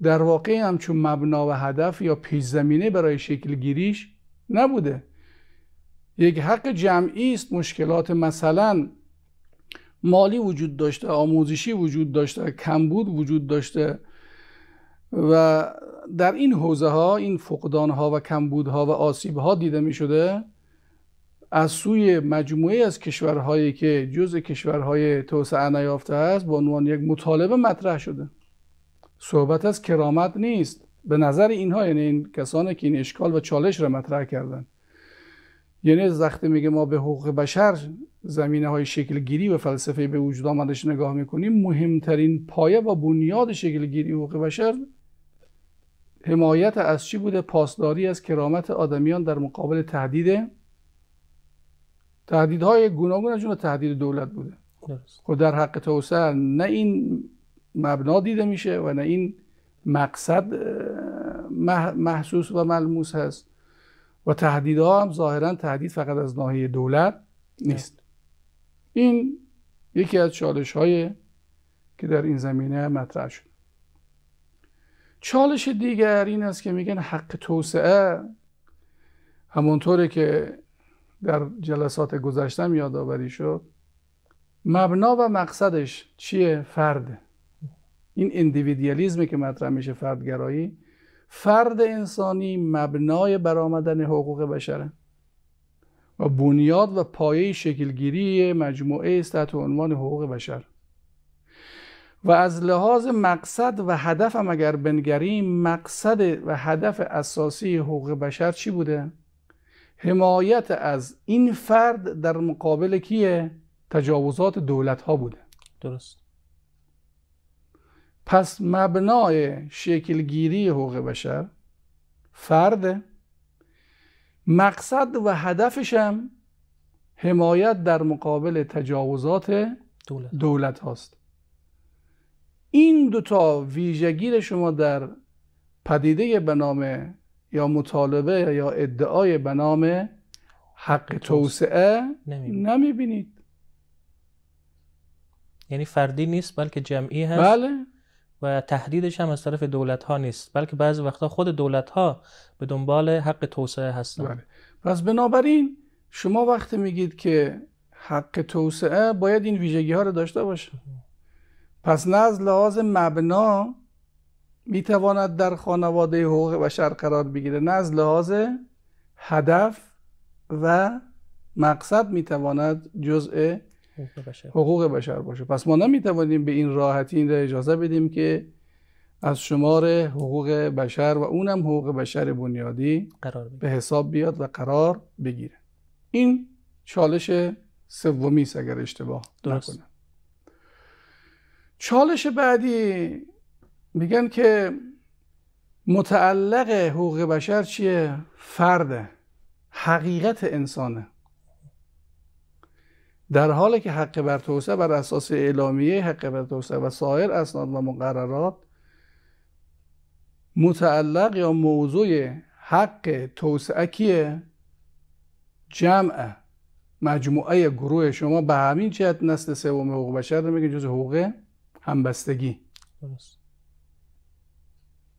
در واقع همچون مبنا و هدف یا پیش زمینه برای شکل گیریش نبوده یک حق جمعی است مشکلات مثلا مالی وجود داشته آموزشی وجود داشته کمبود وجود داشته و در این حوزه ها این فقدان ها و کمبود ها و آسیب ها دیده می شده از سوی مجموعه از کشورهایی که جز کشورهای توسعه نیافته است با عنوان یک مطالبه مطرح شده صحبت از کرامت نیست به نظر اینها یعنی این کسانی که این اشکال و چالش را مطرح کردند یعنی از میگه ما به حقوق بشر زمینه های گیری و فلسفه به وجود آمدش نگاه میکنیم مهمترین پایه و بنیاد گیری حقوق بشر حمایت از چی بوده پاسداری از کرامت آدمیان در مقابل تهدید تهدیدهای گوناگون از تهدید دولت بوده خب در حق توسعه نه این مبنا دیده میشه و نه این مقصد محسوس و ملموس هست و تهدیدها هم ظاهرا تهدید فقط از ناحیه دولت نیست این یکی از چالش های که در این زمینه مطرح شد چالش دیگر این است که میگن حق توسعه همونطوره که در جلسات گذشتم یادآوری شد مبنا و مقصدش چیه فرد این اندیویدیالیزمی که مطرح میشه فردگرایی فرد انسانی مبنای برآمدن حقوق بشره و بنیاد و پایه شکلگیری مجموعه است تحت عنوان حقوق بشر و از لحاظ مقصد و هدف هم اگر بنگریم مقصد و هدف اساسی حقوق بشر چی بوده؟ حمایت از این فرد در مقابل کیه؟ تجاوزات دولت ها بوده درست پس مبنای شکلگیری حقوق بشر فرد مقصد و هدفش هم حمایت در مقابل تجاوزات دولت, دولت هاست این دوتا ویژگی شما در پدیده به نام یا مطالبه یا ادعای به نام حق توسعه نمیبینید یعنی فردی نیست بلکه جمعی هست بله و تهدیدش هم از طرف دولت ها نیست بلکه بعضی وقتا خود دولت ها به دنبال حق توسعه هستن بله. پس بنابراین شما وقتی میگید که حق توسعه باید این ویژگی ها رو داشته باشه پس نه از لحاظ مبنا میتواند در خانواده حقوق بشر قرار بگیره نه از لحاظ هدف و مقصد میتواند جزء حقوق بشر حقوق بشر باشه پس ما نمیتوانیم به این راحتی این را اجازه بدیم که از شمار حقوق بشر و اونم حقوق بشر بنیادی قرار به حساب بیاد و قرار بگیره این چالش سومی است اگر اشتباه نکنم چالش بعدی میگن که متعلق حقوق بشر چیه؟ فرده حقیقت انسانه در حالی که حق بر توسعه بر اساس اعلامیه حق بر توسعه و سایر اسناد و مقررات متعلق یا موضوع حق توسعه کیه جمع مجموعه گروه شما به همین جهت نسل سوم حقوق بشر رو میگن جز حقوق همبستگی درست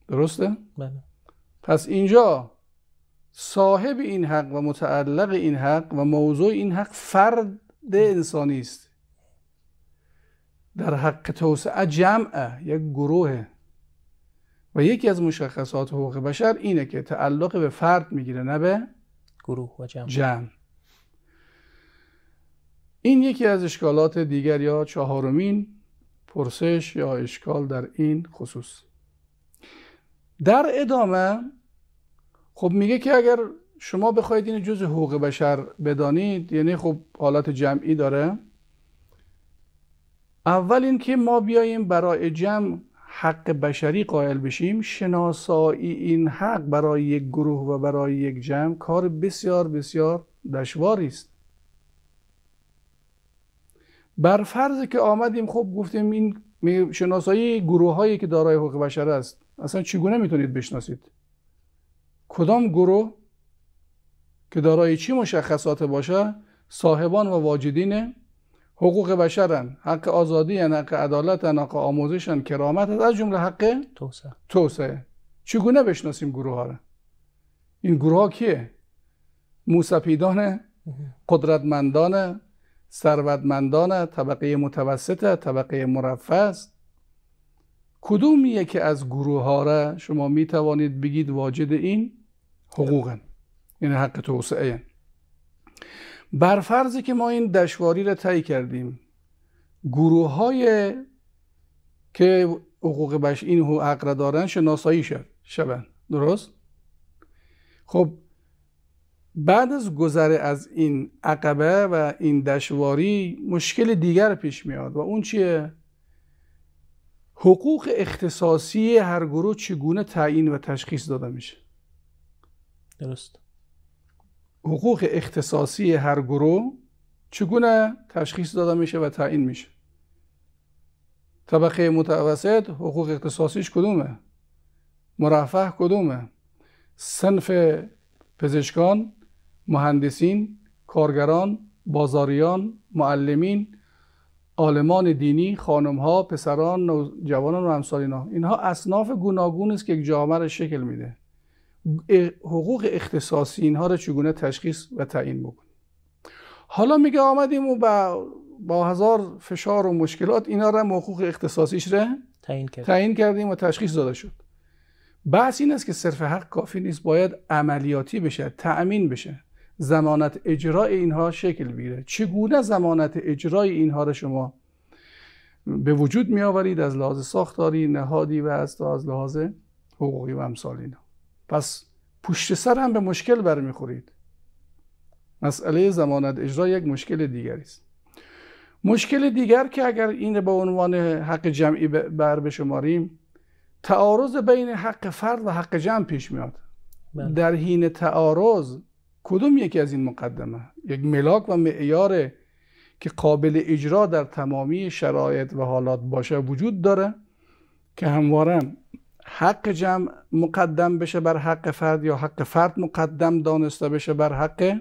درسته بله پس اینجا صاحب این حق و متعلق این حق و موضوع این حق فرد ده انسانی است در حق توسعه جمعه یک گروه و یکی از مشخصات حقوق بشر اینه که تعلق به فرد میگیره نه به گروه و جمع. جمع این یکی از اشکالات دیگر یا چهارمین پرسش یا اشکال در این خصوص در ادامه خب میگه که اگر شما بخواید این جز حقوق بشر بدانید یعنی خب حالت جمعی داره اول اینکه ما بیاییم برای جمع حق بشری قائل بشیم شناسایی این حق برای یک گروه و برای یک جمع کار بسیار بسیار دشواری است بر فرض که آمدیم خب گفتیم این شناسایی گروه هایی که دارای حقوق بشر است اصلا چگونه میتونید بشناسید کدام گروه که دارای چی مشخصات باشه صاحبان و واجدین حقوق بشرن حق آزادی حق عدالت حق آموزش کرامت از جمله حق توسعه توسعه چگونه بشناسیم گروه ها این گروه ها کیه موسپیدان قدرتمندان ثروتمندان طبقه متوسطه طبقه مرفه است کدومیه که از گروه ها شما میتوانید بگید واجد این حقوقن یعنی حق توسعه بر فرضی که ما این دشواری را طی کردیم گروه های که حقوق بش این حق را دارن شناسایی شد شبن درست خب بعد از گذر از این عقبه و این دشواری مشکل دیگر پیش میاد و اون چیه حقوق اختصاصی هر گروه چگونه تعیین و تشخیص داده میشه درست حقوق اختصاصی هر گروه چگونه تشخیص داده میشه و تعیین میشه طبقه متوسط حقوق اختصاصیش کدومه مرفه کدومه صنف پزشکان مهندسین کارگران بازاریان معلمین عالمان دینی خانمها پسران جوانان و همسال اینها اینها اصناف گوناگون است که یک جامعه را شکل میده حقوق اختصاصی اینها رو چگونه تشخیص و تعیین بکنیم حالا میگه آمدیم و با, با هزار فشار و مشکلات اینا رو حقوق اختصاصیش رو تعیین کردیم و تشخیص داده شد بحث این است که صرف حق کافی نیست باید عملیاتی بشه تأمین بشه زمانت اجرای اینها شکل بگیره چگونه زمانت اجرای اینها رو شما به وجود می آورید از لحاظ ساختاری نهادی و از از لحاظ حقوقی و امثال پس پشت سر هم به مشکل برمیخورید مسئله زمانت اجرا یک مشکل دیگری است مشکل دیگر که اگر این به عنوان حق جمعی بر بشماریم تعارض بین حق فرد و حق جمع پیش میاد بله. در حین تعارض کدوم یکی از این مقدمه یک ملاک و معیار که قابل اجرا در تمامی شرایط و حالات باشه وجود داره که همواره حق جمع مقدم بشه بر حق فرد یا حق فرد مقدم دانسته بشه بر حق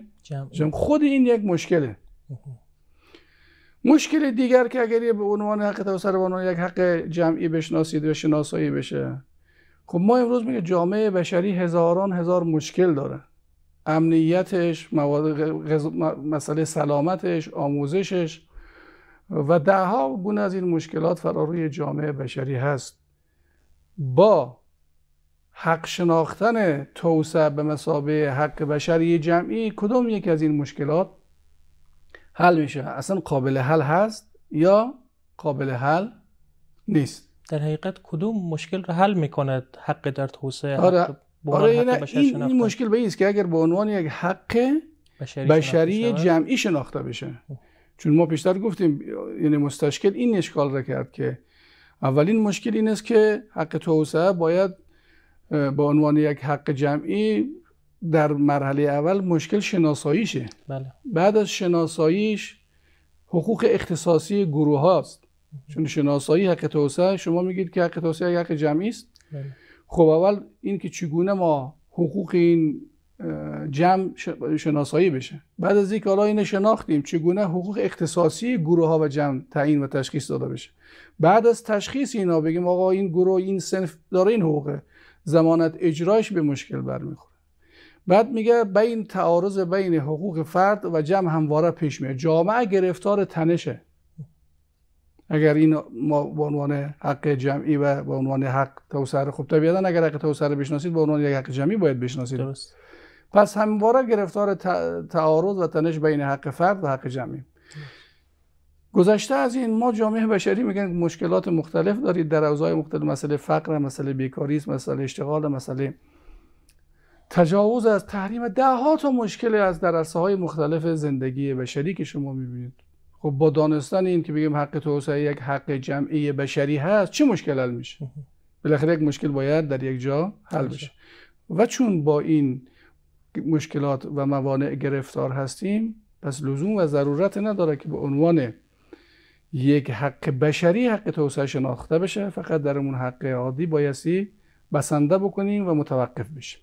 جمع خود این یک مشکله مشکل دیگر که اگر به عنوان حق توسر و یک حق جمعی بشناسید و شناسایی بشه خب ما امروز میگه جامعه بشری هزاران هزار مشکل داره امنیتش مواد مسئله سلامتش آموزشش و دهها گونه از این مشکلات فرا روی جامعه بشری هست با حق شناختن توسعه به مسابه حق بشری جمعی کدوم یکی از این مشکلات حل میشه اصلا قابل حل هست یا قابل حل نیست در حقیقت کدوم مشکل را حل میکند حق در توسعه آره. آره, حق آره این, مشکل به است که اگر به عنوان یک حق بشری, بشری جمعی شناخته بشه چون ما پیشتر گفتیم یعنی مستشکل این اشکال را کرد که اولین مشکل این است که حق توسعه باید به عنوان یک حق جمعی در مرحله اول مشکل شناساییشه بله. بعد از شناساییش حقوق اختصاصی گروه هاست چون شناسایی حق توسعه شما میگید که حق توسعه حق جمعی است بله. خب اول این که چگونه ما حقوق این جمع شناسایی بشه بعد از اینکه حالا اینو شناختیم چگونه حقوق اختصاصی گروه ها و جمع تعیین و تشخیص داده بشه بعد از تشخیص اینا بگیم آقا این گروه این سنف داره این حقوقه زمانت اجرایش به مشکل برمیخوره بعد میگه بین تعارض بین حقوق فرد و جمع همواره پیش میاد جامعه گرفتار تنشه اگر این ما به عنوان حق جمعی و به عنوان حق توسعه خب طبیعتا اگر حق توسعه بشناسید به عنوان یک حق جمعی باید بشناسید درست. پس همواره گرفتار تعارض و تنش بین حق فرد و حق جمعی گذشته از این ما جامعه بشری میگن مشکلات مختلف دارید در اوضاع مختلف مسئله فقر مسئله بیکاری مسئله اشتغال مسئله تجاوز از تحریم ده ها تا مشکل از در های مختلف زندگی بشری که شما میبینید خب با دانستن این که بگیم حق توسعه یک حق جمعی بشری هست چه مشکل حل میشه بالاخره یک مشکل باید در یک جا حل بشه و چون با این مشکلات و موانع گرفتار هستیم پس لزوم و ضرورت نداره که به عنوان یک حق بشری حق توسعه شناخته بشه فقط در اون حق عادی بایستی بسنده بکنیم و متوقف بشیم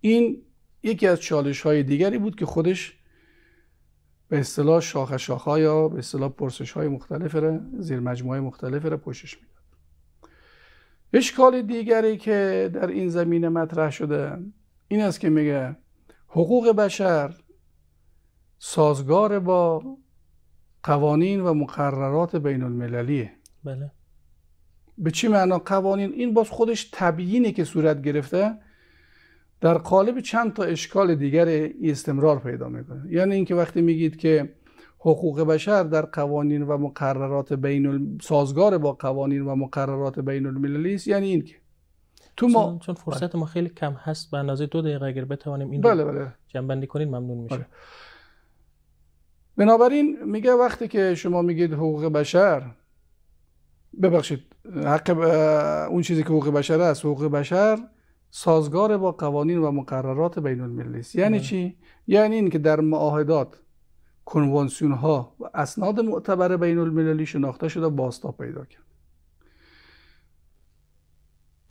این یکی از چالش های دیگری بود که خودش به اصطلاح شاخه شاخه یا به اصطلاح پرسش های مختلف را زیر مجموعه مختلف را پوشش میداد اشکال دیگری که در این زمینه مطرح شده این است که میگه حقوق بشر سازگار با قوانین و مقررات بین المللیه بله به چی معنا قوانین این باز خودش طبیعینه که صورت گرفته در قالب چند تا اشکال دیگر استمرار پیدا میکنه یعنی اینکه وقتی میگید که حقوق بشر در قوانین و مقررات بین سازگار با قوانین و مقررات بین المللی است یعنی اینکه تو چون فرصت ما خیلی کم هست به اندازه دو دقیقه اگر بتوانیم این بله بله. جنبندی کنین ممنون میشه بله. بنابراین میگه وقتی که شما میگید حقوق بشر ببخشید حق اون چیزی که حقوق بشر است حقوق بشر سازگار با قوانین و مقررات بین المللی است یعنی بله. چی یعنی اینکه در معاهدات کنوانسیون ها و اسناد معتبر بین المللی شناخته شده باستا پیدا کرد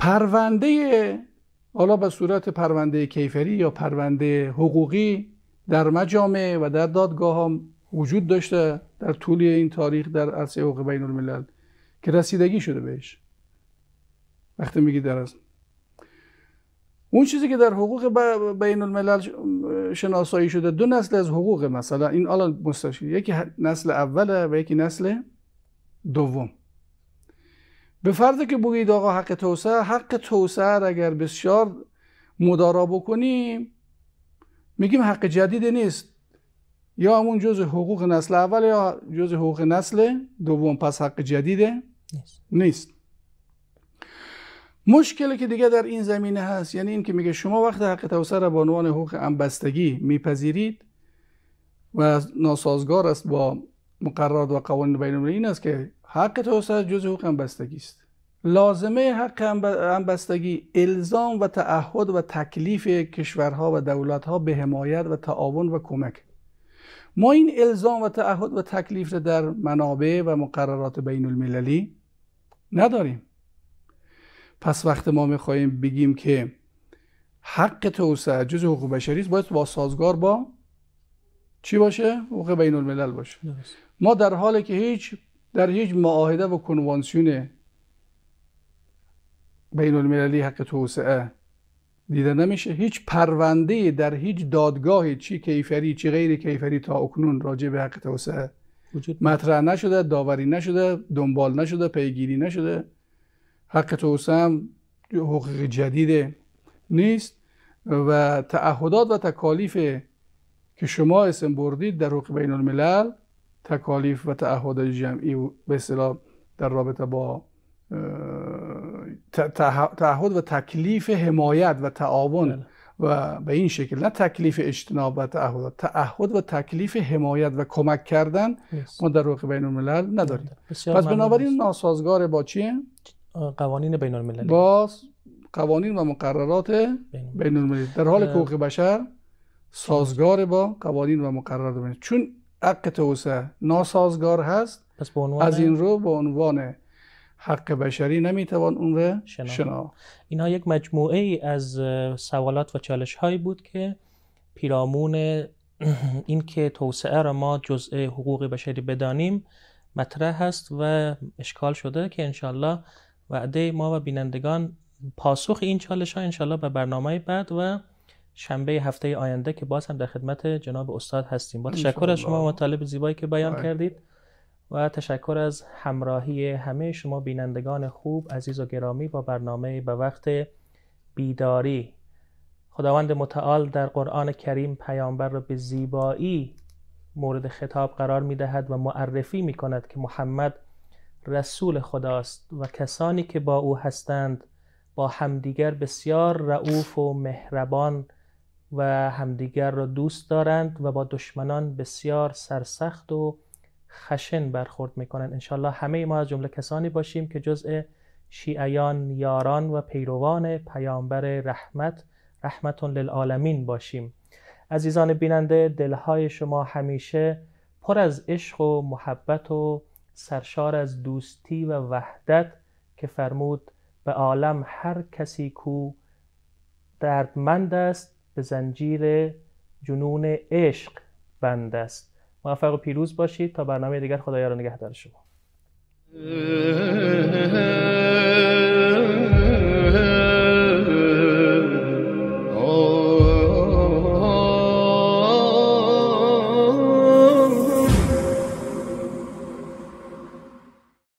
پرونده حالا به صورت پرونده کیفری یا پرونده حقوقی در مجامع و در دادگاه هم وجود داشته در طول این تاریخ در عرصه حقوق بین الملل که رسیدگی شده بهش وقتی میگی در از اون چیزی که در حقوق بین الملل شناسایی شده دو نسل از حقوق مثلا این الان مستشکل یکی نسل اوله و یکی نسل دوم به فرض که بگید آقا حق توسعه حق توسعه اگر بسیار مدارا بکنیم میگیم حق جدید نیست یا همون جز حقوق نسل اول یا جز حقوق نسل دوم پس حق جدیده نیست, نیست. مشکلی که دیگه در این زمینه هست یعنی این که میگه شما وقت حق توسعه را به عنوان حقوق انبستگی میپذیرید و ناسازگار است با مقررات و قوانین بین این است که حق توسعه جز حقوق همبستگی است لازمه حق همبستگی الزام و تعهد و تکلیف کشورها و دولتها به حمایت و تعاون و کمک ما این الزام و تعهد و تکلیف را در منابع و مقررات بین المللی نداریم پس وقت ما میخواهیم بگیم که حق توسعه جز حقوق بشری است باید با سازگار با چی باشه حقوق بین الملل باشه ما در حالی که هیچ در هیچ معاهده و کنوانسیون بین المللی حق توسعه دیده نمیشه هیچ پرونده در هیچ دادگاه چی کیفری چی غیر کیفری تا اکنون راجع به حق توسعه مطرح نشده داوری نشده دنبال نشده پیگیری نشده حق توسعه هم حقوق جدید نیست و تعهدات و تکالیف که شما اسم بردید در حقوق بین الملل تکالیف و تعهد جمعی و به اصطلاح در رابطه با تعهد و تکلیف حمایت و تعاون بله. و به این شکل نه تکلیف اجتناب و تعهد تعهد و تکلیف حمایت و کمک کردن ما در روح بین الملل نداریم بله. پس بنابراین ناسازگار با چی؟ قوانین بین المللی با قوانین و مقررات بین المللی در حال حقوق بشر سازگار با قوانین و مقررات چون حق توسعه ناسازگار هست پس از این رو به عنوان حق بشری نمیتوان اون شنا شنا. اینها یک مجموعه ای از سوالات و چالش هایی بود که پیرامون اینکه توسعه را ما جزء حقوق بشری بدانیم مطرح هست و اشکال شده که انشالله وعده ما و بینندگان پاسخ این چالش ها انشالله به برنامه بعد و شنبه هفته آینده که باز هم در خدمت جناب استاد هستیم با تشکر از شما مطالب زیبایی که بیان بله. کردید و تشکر از همراهی همه شما بینندگان خوب عزیز و گرامی با برنامه به وقت بیداری خداوند متعال در قرآن کریم پیامبر را به زیبایی مورد خطاب قرار می دهد و معرفی می کند که محمد رسول خداست و کسانی که با او هستند با همدیگر بسیار رعوف و مهربان و همدیگر را دوست دارند و با دشمنان بسیار سرسخت و خشن برخورد میکنند انشالله همه ما از جمله کسانی باشیم که جزء شیعیان یاران و پیروان پیامبر رحمت رحمت للعالمین باشیم عزیزان بیننده دلهای شما همیشه پر از عشق و محبت و سرشار از دوستی و وحدت که فرمود به عالم هر کسی کو دردمند است به زنجیر جنون عشق بند است موفق و پیروز باشید تا برنامه دیگر خدایا را نگهدار شما